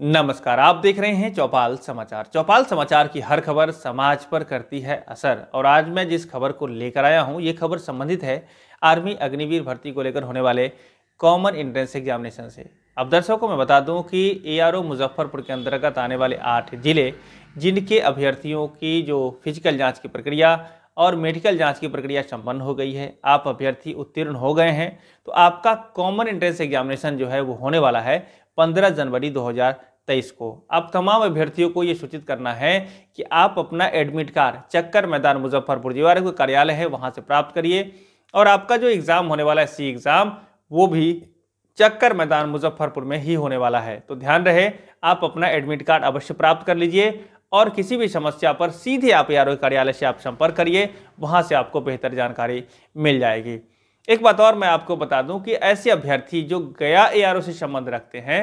नमस्कार आप देख रहे हैं चौपाल समाचार चौपाल समाचार की हर खबर समाज पर करती है असर और आज मैं जिस खबर को लेकर आया हूं ये खबर संबंधित है आर्मी अग्निवीर भर्ती को लेकर होने वाले कॉमन एंट्रेंस एग्जामिनेशन से अब दर्शकों को मैं बता दूं कि एआरओ मुजफ्फरपुर के अंतर्गत आने वाले आठ जिले जिनके अभ्यर्थियों की जो फिजिकल जाँच की प्रक्रिया और मेडिकल जांच की प्रक्रिया संपन्न हो गई है आप अभ्यर्थी उत्तीर्ण हो गए हैं तो आपका कॉमन एंट्रेंस एग्जामिनेशन जो है वो होने वाला है 15 जनवरी 2023 को आप तमाम अभ्यर्थियों को ये सूचित करना है कि आप अपना एडमिट कार्ड चक्कर मैदान मुजफ्फरपुर जीवार का कार्यालय है वहाँ से प्राप्त करिए और आपका जो एग्ज़ाम होने वाला है सी एग्ज़ाम वो भी चक्कर मैदान मुजफ्फरपुर में ही होने वाला है तो ध्यान रहे आप अपना एडमिट कार्ड अवश्य प्राप्त कर लीजिए और किसी भी समस्या पर सीधे आप आर कार्यालय से आप संपर्क करिए वहाँ से आपको बेहतर जानकारी मिल जाएगी एक बात और मैं आपको बता दूं कि ऐसे अभ्यर्थी जो गया ए से संबंध रखते हैं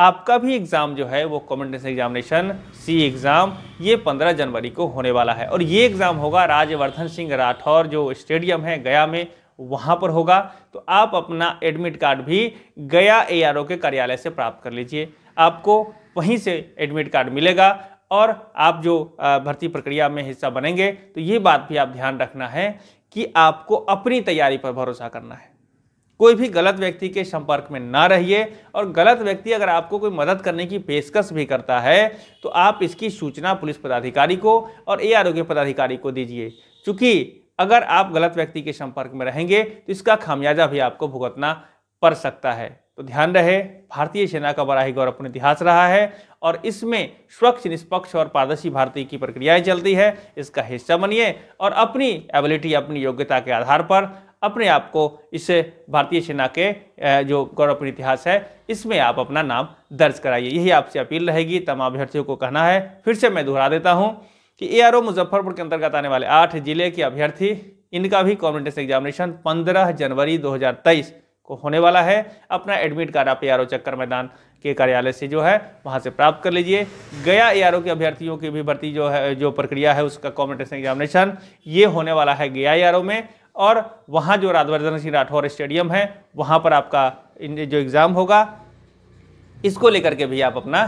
आपका भी एग्ज़ाम जो है वो कॉम्पिटेंस एग्जामिनेशन सी एग्ज़ाम ये 15 जनवरी को होने वाला है और ये एग्ज़ाम होगा राज्यवर्धन सिंह राठौर जो स्टेडियम है गया में वहाँ पर होगा तो आप अपना एडमिट कार्ड भी गया ए के कार्यालय से प्राप्त कर लीजिए आपको वहीं से एडमिट कार्ड मिलेगा और आप जो भर्ती प्रक्रिया में हिस्सा बनेंगे तो ये बात भी आप ध्यान रखना है कि आपको अपनी तैयारी पर भरोसा करना है कोई भी गलत व्यक्ति के संपर्क में ना रहिए और गलत व्यक्ति अगर आपको कोई मदद करने की पेशकश भी करता है तो आप इसकी सूचना पुलिस पदाधिकारी को और ए आरोग्य पदाधिकारी को दीजिए चूँकि अगर आप गलत व्यक्ति के संपर्क में रहेंगे तो इसका खामियाजा भी आपको भुगतना पड़ सकता है तो ध्यान रहे भारतीय सेना का बड़ा ही गौरवपूर्ण इतिहास रहा है और इसमें स्वच्छ निष्पक्ष और पारदर्शी भारतीय की प्रक्रियाएं चलती है इसका हिस्सा बनिए और अपनी एबिलिटी अपनी योग्यता के आधार पर अपने आप को इस भारतीय सेना के जो गौरवपूर्ण इतिहास है इसमें आप अपना नाम दर्ज कराइए यही आपसे अपील रहेगी तमाम अभ्यर्थियों को कहना है फिर से मैं दोहरा देता हूँ कि ए मुजफ्फरपुर के अंतर्गत आने वाले आठ जिले के अभ्यर्थी इनका भी कॉम्पिटेशन एग्जामिनेशन पंद्रह जनवरी 2023 को होने वाला है अपना एडमिट कार्ड आप ए चक्कर मैदान के कार्यालय से जो है वहां से प्राप्त कर लीजिए गया ए के अभ्यर्थियों की भी भर्ती जो है जो प्रक्रिया है उसका कॉम्पिटेशन एग्जामिनेशन ये होने वाला है गया ए में और वहाँ जो राजवर्धन सिंह राठौर स्टेडियम है वहाँ पर आपका जो एग्ज़ाम होगा इसको लेकर के भी आप अपना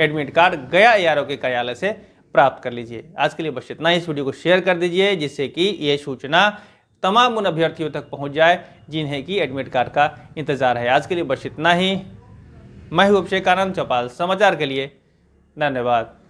एडमिट कार्ड गया ए के कार्यालय से प्राप्त कर लीजिए आज के लिए बस इतना ही इस वीडियो को शेयर कर दीजिए जिससे कि ये सूचना तमाम उन अभ्यर्थियों तक पहुँच जाए जिन्हें कि एडमिट कार्ड का इंतज़ार है आज के लिए बस इतना ही मैं हूँ अभिषेक आनंद चौपाल समाचार के लिए धन्यवाद